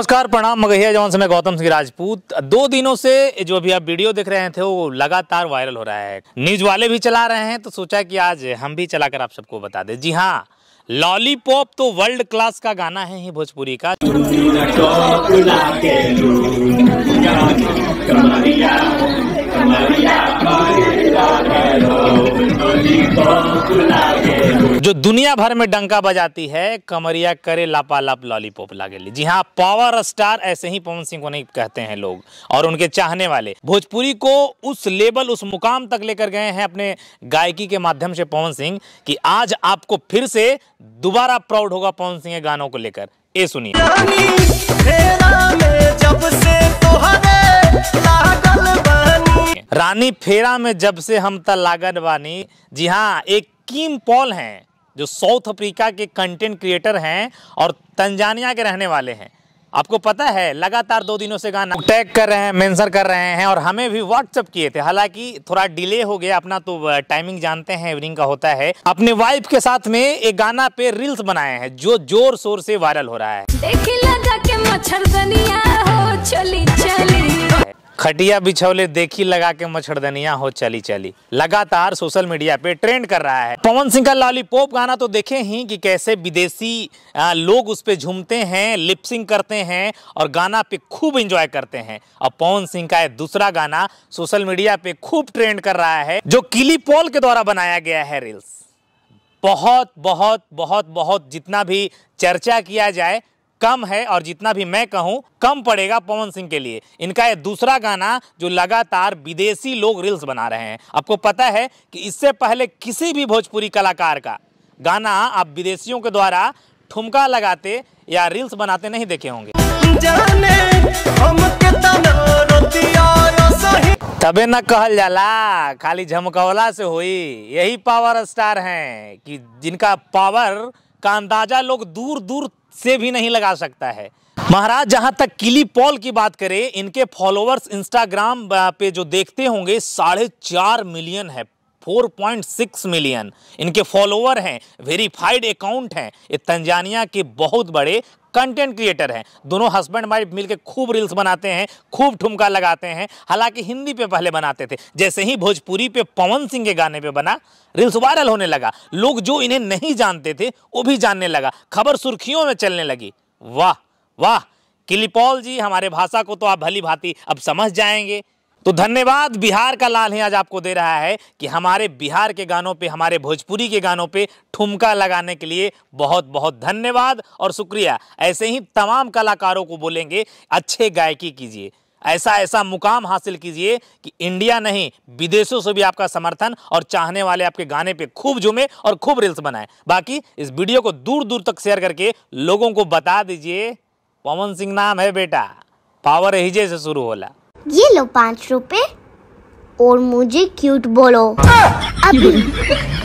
नमस्कार प्रणाम मगहिया जवान समय गौतम सिंह राजपूत दो दिनों से जो अभी आप वीडियो देख रहे थे वो लगातार वायरल हो रहा है न्यूज वाले भी चला रहे हैं तो सोचा कि आज हम भी चलाकर आप सबको बता दें जी हाँ लॉलीपॉप तो वर्ल्ड क्लास का गाना है ही भोजपुरी का जो दुनिया भर में डंका बजाती है कमरिया करे लापालाप लॉलीपॉप लागे जी हाँ पावर स्टार ऐसे ही पवन सिंह को नहीं कहते हैं लोग और उनके चाहने वाले भोजपुरी को उस लेवल उस मुकाम तक लेकर गए हैं अपने गायकी के माध्यम से पवन सिंह कि आज आपको फिर से दोबारा प्राउड होगा पवन सिंह के गानों को लेकर ये सुनिए रानी फेरा में जब से हम तक वानी जी हाँ एक किम पॉल हैं जो साउथ अफ्रीका के कंटेंट क्रिएटर हैं और तंजानिया के रहने वाले हैं आपको पता है लगातार दो दिनों से गाना टैग कर रहे हैं मेंशन कर रहे हैं और हमें भी व्हाट्सअप किए थे हालांकि थोड़ा डिले हो गया अपना तो टाइमिंग जानते हैं इवनिंग का होता है अपने वाइफ के साथ में एक गाना पे रील्स बनाए हैं जो जोर शोर से वायरल हो रहा है खटिया बिछौले देखी लगा के मच्छरदनिया हो चली चली लगातार सोशल मीडिया पे ट्रेंड कर रहा है पवन सिंह का लॉलीपॉप गाना तो देखे ही कि कैसे विदेशी लोग उस पर झूमते हैं लिपसिंग करते हैं और गाना पे खूब इंजॉय करते हैं और पवन सिंह का दूसरा गाना सोशल मीडिया पे खूब ट्रेंड कर रहा है जो किली पॉल के द्वारा बनाया गया है रील्स बहुत बहुत बहुत बहुत जितना भी चर्चा किया जाए कम है और जितना भी मैं कहूं कम पड़ेगा पवन सिंह के लिए इनका ये दूसरा गाना जो लगातार विदेशी लोग रील्स बना रहे हैं आपको पता है कि इससे पहले किसी भी भोजपुरी कलाकार का गाना आप विदेशियों के द्वारा ठुमका लगाते या रील्स बनाते नहीं देखे होंगे तबे न कहल जाला खाली झमकौला से हुई यही पावर स्टार हैं कि जिनका पावर का अंदाजा लोग दूर दूर से भी नहीं लगा सकता है महाराज जहां तक किली पॉल की बात करें इनके फॉलोअर्स इंस्टाग्राम पे जो देखते होंगे साढ़े चार मिलियन है 4.6 मिलियन इनके फॉलोअर हैं वेरीफाइड अकाउंट हैं ये तंजानिया के बहुत बड़े कंटेंट क्रिएटर हैं दोनों हस्बैंड वाइफ मिलकर खूब रील्स बनाते हैं खूब ठुमका लगाते हैं हालांकि हिंदी पे पहले बनाते थे जैसे ही भोजपुरी पे पवन सिंह के गाने पे बना रील्स वायरल होने लगा लोग जो इन्हें नहीं जानते थे वो भी जानने लगा खबर सुर्खियों में चलने लगी वाह वाह किलीपॉल जी हमारे भाषा को तो आप भली भांति अब समझ जाएंगे तो धन्यवाद बिहार का लाल आज आपको दे रहा है कि हमारे बिहार के गानों पे हमारे भोजपुरी के गानों पे ठुमका लगाने के लिए बहुत बहुत धन्यवाद और शुक्रिया ऐसे ही तमाम कलाकारों को बोलेंगे अच्छे गायकी कीजिए ऐसा ऐसा मुकाम हासिल कीजिए कि इंडिया नहीं विदेशों से भी आपका समर्थन और चाहने वाले आपके गाने पे खूब झूमे और खूब रील्स बनाए बाकी इस वीडियो को दूर दूर तक शेयर करके लोगों को बता दीजिए पवन सिंह नाम है बेटा पावर हिजे से शुरू होला ये लो पाँच रुपए और मुझे क्यूट बोलो अभी